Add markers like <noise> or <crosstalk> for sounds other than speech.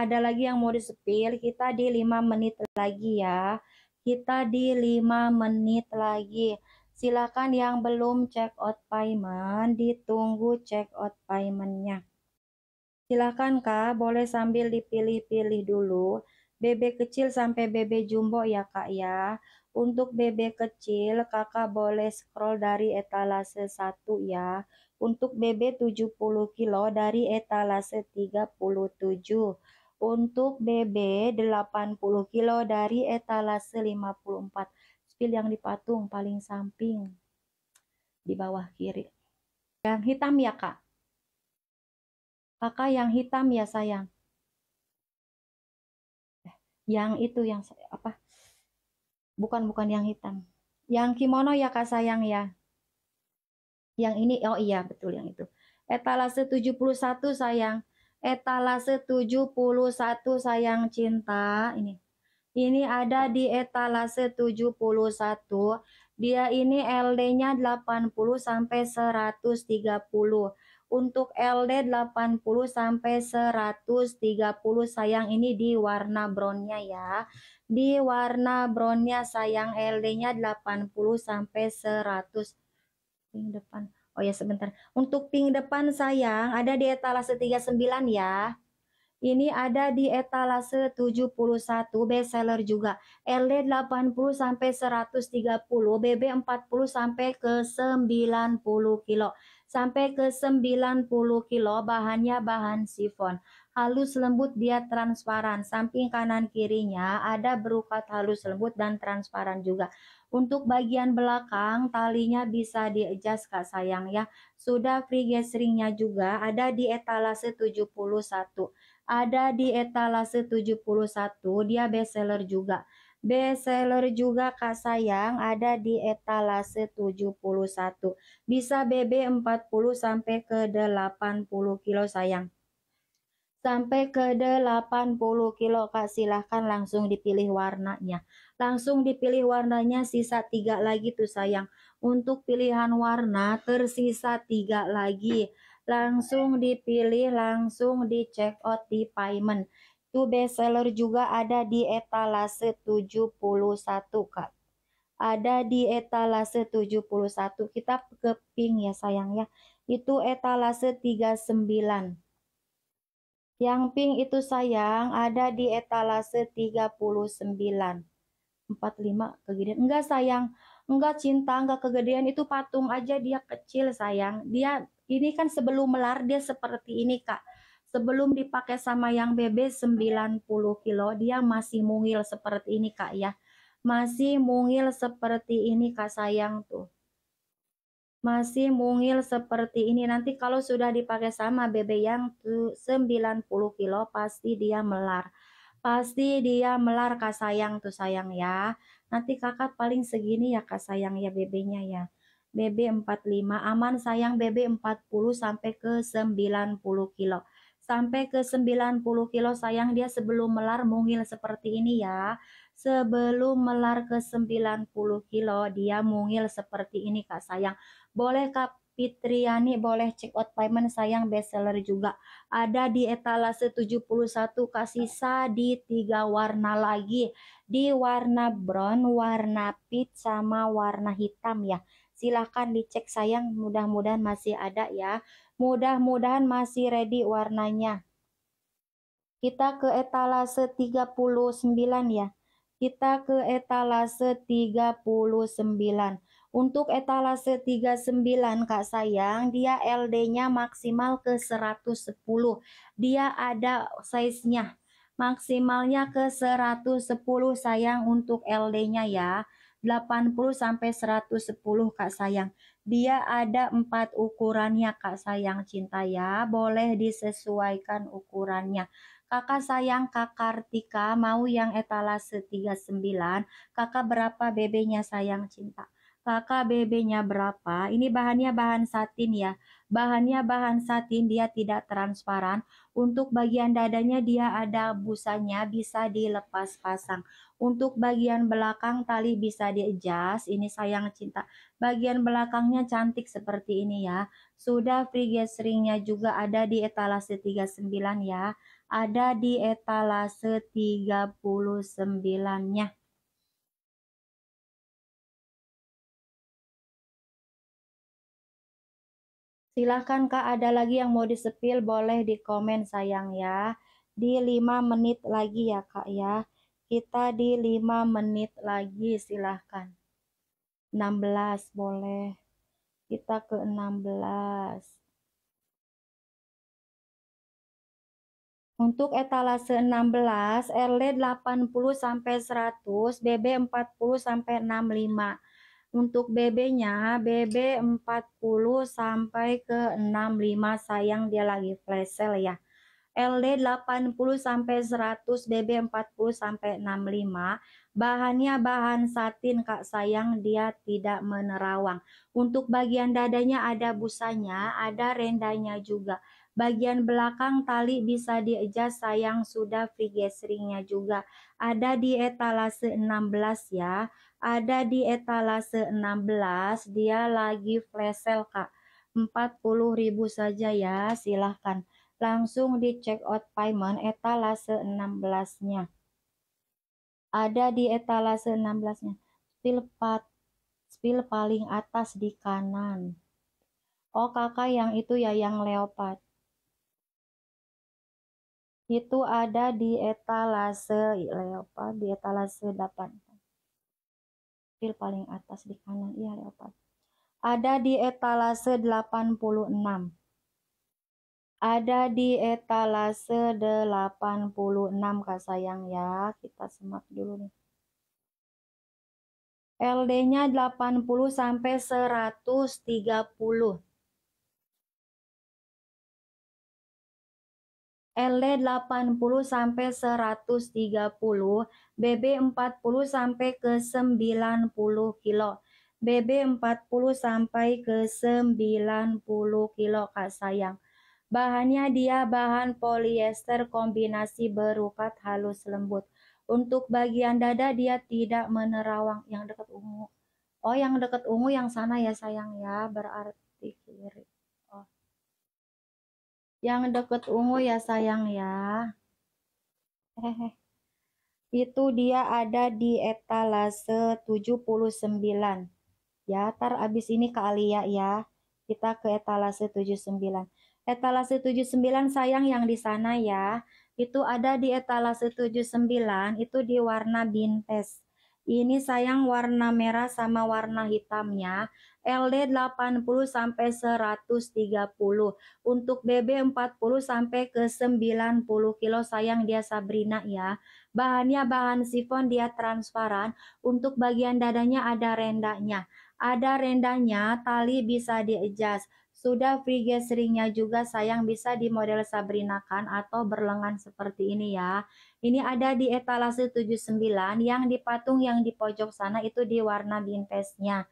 ada lagi yang mau disepil, kita di 5 menit lagi ya. Kita di 5 menit lagi. Silakan yang belum check out payment, ditunggu check out paymentnya. Silakan Kak, boleh sambil dipilih-pilih dulu. BB kecil sampai BB jumbo ya Kak ya. Untuk BB kecil, kakak boleh scroll dari etalase 1 ya. Untuk BB 70 kilo dari etalase 37. Untuk BB 80 kilo dari etalase 54. Spil yang dipatung paling samping di bawah kiri. Yang hitam ya kak? Kakak yang hitam ya sayang? Eh, yang itu yang apa? Bukan bukan yang hitam. Yang kimono ya kak sayang ya? Yang ini oh iya betul yang itu. Etalase 71 sayang etalase 71 sayang cinta ini. Ini ada di etalase 71. Dia ini LD-nya 80 sampai 130. Untuk LD 80 sampai 130 sayang ini di warna brownnya ya. Di warna brownnya sayang LD-nya 80 sampai 100 ini depan Oh ya sebentar. Untuk pink depan sayang ada di etalase 39 ya. Ini ada di etalase 71 best seller juga. LD 80 sampai 130, BB 40 sampai ke 90 kilo sampai ke 90 kilo bahannya bahan sifon halus lembut dia transparan samping kanan kirinya ada berukat halus lembut dan transparan juga untuk bagian belakang talinya bisa di adjust kak sayang ya sudah free gatheringnya juga ada di etalase 71 ada di etalase 71 dia bestseller juga Bestseller juga Kak Sayang ada di etalase 71. Bisa BB 40 sampai ke 80 kilo sayang. Sampai ke 80 kilo Kak silahkan langsung dipilih warnanya. Langsung dipilih warnanya sisa tiga lagi tuh sayang. Untuk pilihan warna tersisa tiga lagi. Langsung dipilih, langsung di check out di payment itu bestseller juga ada di etalase 71 Kak. Ada di etalase 71. Kita ke pink ya sayang ya. Itu etalase 39. Yang pink itu sayang ada di etalase 39. 45 kegedean. Enggak sayang, enggak cinta, enggak kegedean itu patung aja dia kecil sayang. Dia ini kan sebelum melar dia seperti ini Kak sebelum dipakai sama yang BB 90 kilo dia masih mungil seperti ini kak ya masih mungil seperti ini kak sayang tuh masih mungil seperti ini nanti kalau sudah dipakai sama BB yang 90 kilo pasti dia melar pasti dia melar kak sayang tuh sayang ya nanti kakak paling segini ya kak sayang ya BB-nya ya BB 45 aman sayang BB 40 sampai ke 90 kilo sampai ke 90 kilo sayang dia sebelum melar mungil seperti ini ya sebelum melar ke 90 kilo dia mungil seperti ini kak sayang boleh kak Fitriani boleh check out payment sayang bestseller juga ada di etalase 71 kak sisa di tiga warna lagi di warna brown warna peach sama warna hitam ya silahkan dicek sayang mudah-mudahan masih ada ya mudah-mudahan masih ready warnanya kita ke etalase 39 ya kita ke etalase 39 untuk etalase 39 Kak sayang dia LD-nya maksimal ke 110 dia ada size-nya maksimalnya ke 110 sayang untuk LD-nya ya 80 sampai 110 Kak sayang. Dia ada empat ukurannya Kak sayang cinta ya. Boleh disesuaikan ukurannya. Kakak sayang Kak Kartika mau yang etalase 39. Kakak berapa bb sayang cinta? KKBB-nya berapa? Ini bahannya bahan satin ya. Bahannya bahan satin, dia tidak transparan. Untuk bagian dadanya dia ada busanya, bisa dilepas pasang. Untuk bagian belakang tali bisa di adjust, ini sayang cinta. Bagian belakangnya cantik seperti ini ya. Sudah free gas ringnya juga ada di etalase 39 ya. Ada di etalase 39-nya. Silahkan Kak, ada lagi yang mau disepil, boleh di komen sayang ya. Di 5 menit lagi ya Kak ya. Kita di 5 menit lagi, silahkan. 16 boleh. Kita ke 16. Untuk etalase 16, RL 80 sampai 100, BB 40 sampai 65. Untuk BB-nya, BB 40 sampai ke 65 sayang dia lagi flash sale ya. LD 80 sampai 100, BB 40 sampai 65. Bahannya bahan satin Kak, sayang dia tidak menerawang. Untuk bagian dadanya ada busanya, ada rendanya juga. Bagian belakang tali bisa di sayang sudah free gatheringnya juga. Ada di etalase 16 ya. Ada di etalase 16 dia lagi flash sale Kak. 40.000 saja ya silahkan. Langsung di check out payment etalase 16-nya. Ada di etalase 16-nya. Spill part paling atas di kanan. Oh kakak yang itu ya yang leopard itu ada di etalase iya, leopard di etalase 8 pil paling atas di kanan iya leopard ada di etalase 86 ada di etalase 86 kak sayang ya kita semak dulu nih LD-nya 80 sampai 130 LD 80 sampai 130, BB 40 sampai ke 90 kilo. BB 40 sampai ke 90 kilo Kak sayang. Bahannya dia bahan polyester kombinasi berukat halus lembut. Untuk bagian dada dia tidak menerawang yang dekat ungu. Oh, yang dekat ungu yang sana ya sayang ya, berarti kiri. Yang deket ungu ya sayang ya. Hehehe. <laughs> Itu dia ada di etalase 79. Ya, tar abis ini ke Alia ya. Kita ke etalase 79. Etalase 79 sayang yang di sana ya. Itu ada di etalase 79, itu di warna bintes. Ini sayang warna merah sama warna hitamnya. LD 80 sampai 130. Untuk BB 40 sampai ke 90 kilo sayang dia Sabrina ya. Bahannya bahan sifon dia transparan. Untuk bagian dadanya ada rendanya. Ada rendanya, tali bisa di adjust. Sudah frigate seringnya juga sayang bisa di model Sabrina kan atau berlengan seperti ini ya. Ini ada di etalase 79 yang di patung yang di pojok sana itu di warna bintesnya.